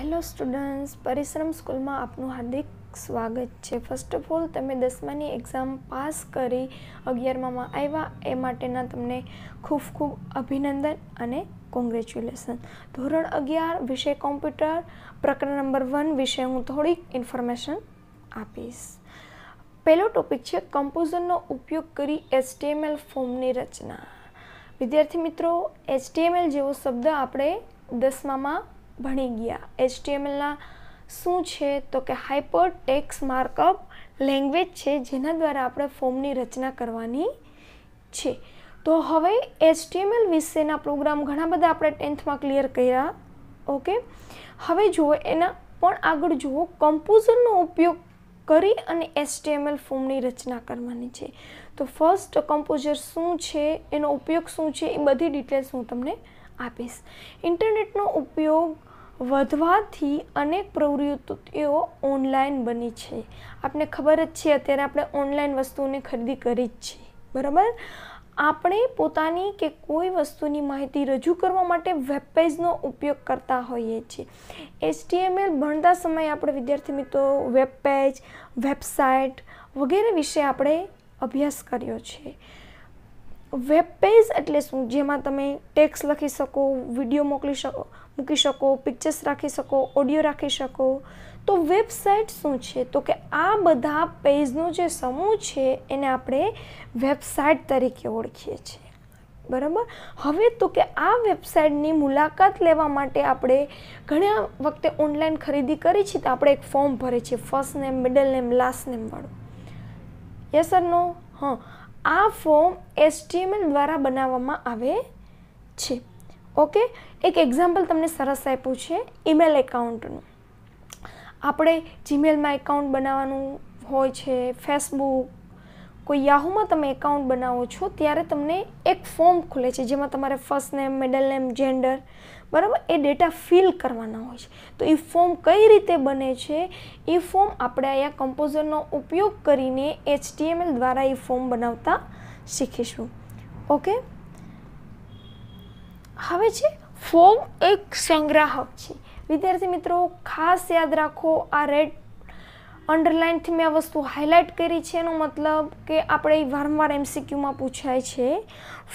hello students પરિશ્રમ સ્કૂલમાં આપનું હાર્દિક સ્વાગત છે ફર્સ્ટ ઓફ ઓલ તમે દસમાની એક્ઝામ પાસ કરી અગિયારમાં આવ્યા એ માટેના તમને ખૂબ ખૂબ અભિનંદન અને કોંગ્રેચ્યુલેશન ધોરણ અગિયાર વિષય કોમ્પ્યુટર પ્રકરણ નંબર વન વિશે હું થોડીક ઇન્ફોર્મેશન આપીશ પહેલો ટોપિક છે કમ્પોઝરનો ઉપયોગ કરી એચટીએમએલ ફોર્મની રચના વિદ્યાર્થી મિત્રો એચટીએમએલ જેવો શબ્દ આપણે દસમામાં ભણી ગયા એચટીએમએલના શું છે તો કે હાઇપર ટેક્સ માર્કઅપ લેંગ્વેજ છે જેના દ્વારા આપણે ફોર્મની રચના કરવાની છે તો હવે એચટીએમએલ વિશેના પ્રોગ્રામ ઘણા બધા આપણે ટેન્થમાં ક્લિયર કર્યા ઓકે હવે જુઓ એના પણ આગળ જુઓ કમ્પોઝરનો ઉપયોગ કરી અને એચટીએમએલ ફોર્મની રચના કરવાની છે તો ફર્સ્ટ કમ્પોઝર શું છે એનો ઉપયોગ શું છે એ બધી ડિટેલ્સ હું તમને આપીશ ઇન્ટરનેટનો ઉપયોગ વધવાથી અનેક પ્રવૃત્તિઓ ઓનલાઈન બની છે આપણે ખબર જ છે અત્યારે આપણે ઓનલાઈન વસ્તુઓની ખરીદી કરી જ છીએ બરાબર આપણે પોતાની કે કોઈ વસ્તુની માહિતી રજૂ કરવા માટે વેબપેજનો ઉપયોગ કરતા હોઈએ છીએ એચટીએમએલ ભણતા સમયે આપણે વિદ્યાર્થી મિત્રો વેબપેજ વેબસાઇટ વગેરે વિશે આપણે અભ્યાસ કર્યો છે વેબ પેજ એટલે શું જેમાં તમે ટેક્સ લખી શકો વિડીયો મોકલી શકો મૂકી શકો પિક્ચર્સ રાખી શકો ઓડિયો રાખી શકો તો વેબસાઇટ શું છે તો કે આ બધા પેજનો જે સમૂહ છે એને આપણે વેબસાઇટ તરીકે ઓળખીએ છીએ બરાબર હવે તો કે આ વેબસાઇટની મુલાકાત લેવા માટે આપણે ઘણા વખતે ઓનલાઈન ખરીદી કરી છીએ તો આપણે એક ફોર્મ ભરે છે first name middle name last નેમવાળું યસ સર નો હા આ ફોર્મ એચટીએમએલ દ્વારા બનાવવામાં આવે છે ઓકે એક એક્ઝામ્પલ તમને સરસ આપ્યું છે ઈમેલ એકાઉન્ટનું આપણે જીમેલમાં એકાઉન્ટ બનાવવાનું હોય છે ફેસબુક કોઈ યાહુમાં તમે એકાઉન્ટ બનાવો છો ત્યારે તમને એક ફોર્મ ખુલે છે જેમાં તમારે first name middle name gender બરાબર એ ડેટા ફિલ કરવાના હોય છે તો એ ફોર્મ કઈ રીતે બને છે એ ફોર્મ આપણે અહીંયા કમ્પોઝરનો ઉપયોગ કરીને એચટીએમએલ દ્વારા એ ફોર્મ બનાવતા શીખીશું ઓકે હવે છે ફોર્મ એક સંગ્રાહક છે વિદ્યાર્થી મિત્રો ખાસ યાદ રાખો આ રેડ અંડરલાઇનથી મેં આ વસ્તુ હાઇલાઇટ કરી છે એનો મતલબ કે આપણે વારંવાર એમસીક્યુમાં પૂછાય છે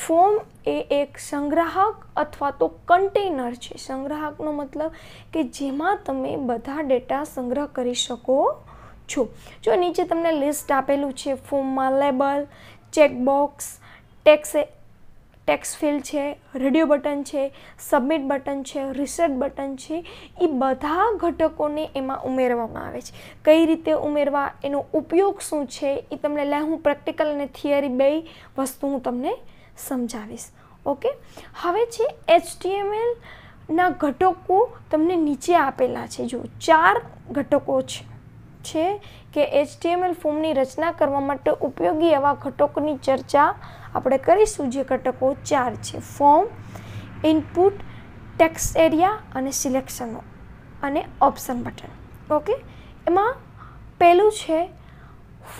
ફોર્મ એ એક સંગ્રાહક અથવા તો કન્ટેનર છે સંગ્રાહકનો મતલબ કે જેમાં તમે બધા ડેટા સંગ્રહ કરી શકો છો જો નીચે તમને લિસ્ટ આપેલું છે ફોર્મમાં label checkbox text text field છે રેડિયો બટન છે સબમિટ બટન છે રિસેટ બટન છે એ બધા ઘટકોને એમાં ઉમેરવામાં આવે છે કઈ રીતે ઉમેરવા એનો ઉપયોગ શું છે એ તમને લે હું પ્રેક્ટિકલ અને થિયરી બે વસ્તુ હું તમને સમજાવીશ ઓકે હવે છે એચટીએમએલ ના ઘટકો તમને નીચે આપેલા છે જો ચાર ઘટકો છે છે કે એચટીએમએલ ફોર્મની રચના કરવા માટે ઉપયોગી એવા ઘટકોની ચર્ચા આપણે કરીશું જે ઘટકો ચાર છે ફોર્મ ઇનપુટ ટેક્સ એરિયા અને સિલેક્શનો અને ઓપ્શન બટન ઓકે એમાં પહેલું છે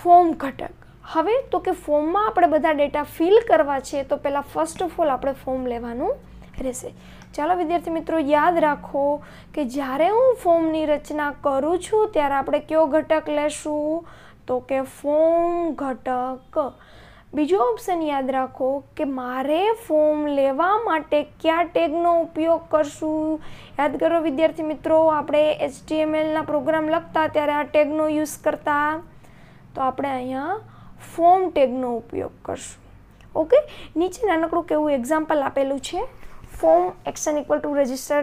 ફોર્મ ઘટક હવે તો કે ફોર્મમાં આપણે બધા ડેટા ફિલ કરવા છે તો પહેલાં ફર્સ્ટ ઓફ ઓલ આપણે ફોર્મ લેવાનું રહેશે ચાલો વિદ્યાર્થી મિત્રો યાદ રાખો કે જ્યારે હું ફોર્મની રચના કરું છું ત્યારે આપણે કયો ઘટક લેશું તો કે ફોર્મ ઘટક બીજો ઓપ્શન યાદ રાખો કે મારે ફોર્મ લેવા માટે કયા ટેગનો ઉપયોગ કરશું યાદ કરો વિદ્યાર્થી મિત્રો આપણે એચટીએમએલના પ્રોગ્રામ લખતા ત્યારે આ ટેગનો યુઝ કરતા તો આપણે અહીંયા ફોર્મ ટેગનો ઉપયોગ કરશું ઓકે નીચે નાનકડું કેવું એક્ઝામ્પલ આપેલું છે form xn equal to register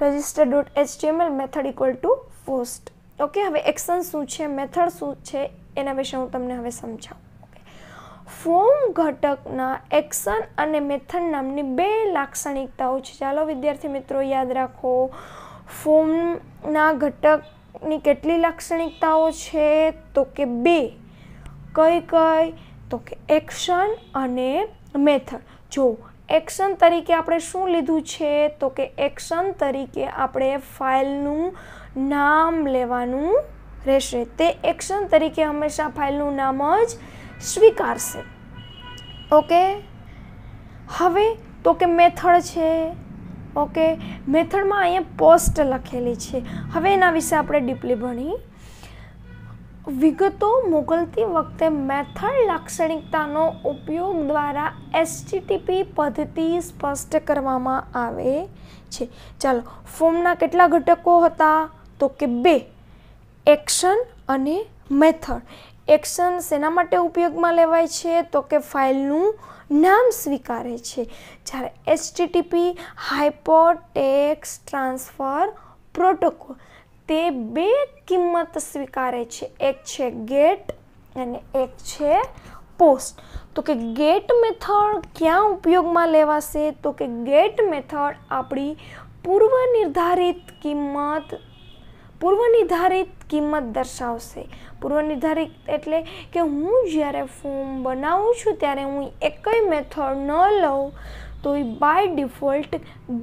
register dot html method equal to post okay હવે એક્શન શું છે મેથડ શું છે એના વિશે હું તમને હવે સમજાવું ફોર્મ ઘટકના એક્શન અને મેથડ નામની બે લાક્ષણિકતાઓ છે ચાલો વિદ્યાર્થી મિત્રો યાદ રાખો ફોર્મના ઘટકની કેટલી લાક્ષણિકતાઓ છે તો કે બે કઈ કઈ તો કે એક્શન અને મેથડ જો એક્શન તરીકે આપણે શું લીધું છે તો કે એક્શન તરીકે આપણે ફાઇલનું નામ લેવાનું રહેશે તે એક્શન તરીકે હંમેશા ફાઇલનું નામ જ સ્વીકારશે ઓકે હવે તો કે મેથડ છે ઓકે મેથડમાં અહીંયા પોસ્ટ લખેલી છે હવે એના વિશે આપણે ડીપલી ભણી વિગતો મોકલતી વખતે મેથડ લાક્ષણિકતાનો ઉપયોગ દ્વારા એસટીટીપી પદ્ધતિ સ્પષ્ટ કરવામાં આવે છે ચાલો ફોર્મના કેટલા ઘટકો હતા તો કે બે એક્શન અને મેથડ એક્શન શેના માટે ઉપયોગમાં લેવાય છે તો કે ફાઇલનું નામ સ્વીકારે છે જ્યારે એસટીટીપી હાઇપોટેક્સ ટ્રાન્સફર પ્રોટોકોલ તે બે કિંમત સ્વીકારે છે એક છે ગેટ અને એક છે પોસ્ટ તો કે ગેટ મેથડ ક્યાં ઉપયોગમાં લેવાશે તો કે ગેટ મેથડ આપણી પૂર્વનિર્ધારિત કિંમત પૂર્વનિર્ધારિત કિંમત દર્શાવશે પૂર્વનિર્ધારિત એટલે કે હું જ્યારે ફોર્મ બનાવું છું ત્યારે હું એકય મેથડ ન લઉં તો એ બાય ડિફોલ્ટ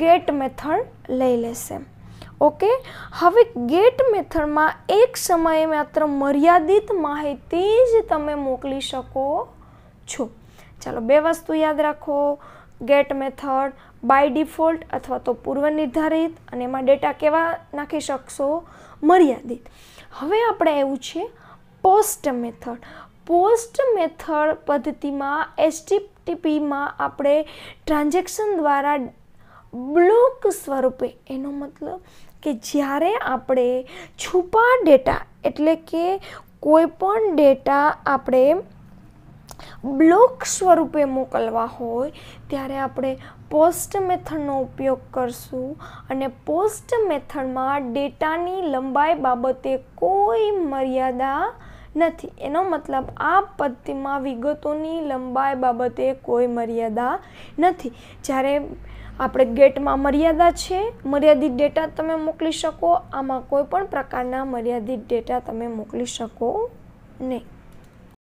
ગેટ મેથડ લઈ લેશે ઓકે હવે ગેટ મેથડમાં એક સમયે માત્ર મર્યાદિત માહિતી જ તમે મોકલી શકો છો ચાલો બે વસ્તુ યાદ રાખો ગેટ મેથડ બાય ડિફોલ્ટ અથવા તો પૂર્વ નિર્ધારિત અને એમાં ડેટા કેવા નાખી શકશો મર્યાદિત હવે આપણે એવું છે પોસ્ટ મેથડ પોસ્ટ મેથડ પદ્ધતિમાં એસટીટીપીમાં આપણે ટ્રાન્ઝેક્શન દ્વારા બ્લોક સ્વરૂપે એનો મતલબ કે જ્યારે આપણે છુપા ડેટા એટલે કે કોઈ પણ ડેટા આપણે બ્લોક સ્વરૂપે મોકલવા હોય ત્યારે આપણે પોસ્ટ મેથડનો ઉપયોગ કરશું અને પોસ્ટ મેથડમાં ડેટાની લંબાઈ બાબતે કોઈ મર્યાદા નથી એનો મતલબ આ પદ્ધતિમાં વિગતોની લંબાઈ બાબતે કોઈ મર્યાદા નથી જ્યારે આપણે ગેટમાં મર્યાદા છે મર્યાદિત ડેટા તમે મોકલી શકો આમાં કોઈ પણ પ્રકારના મર્યાદિત ડેટા તમે મોકલી શકો નહીં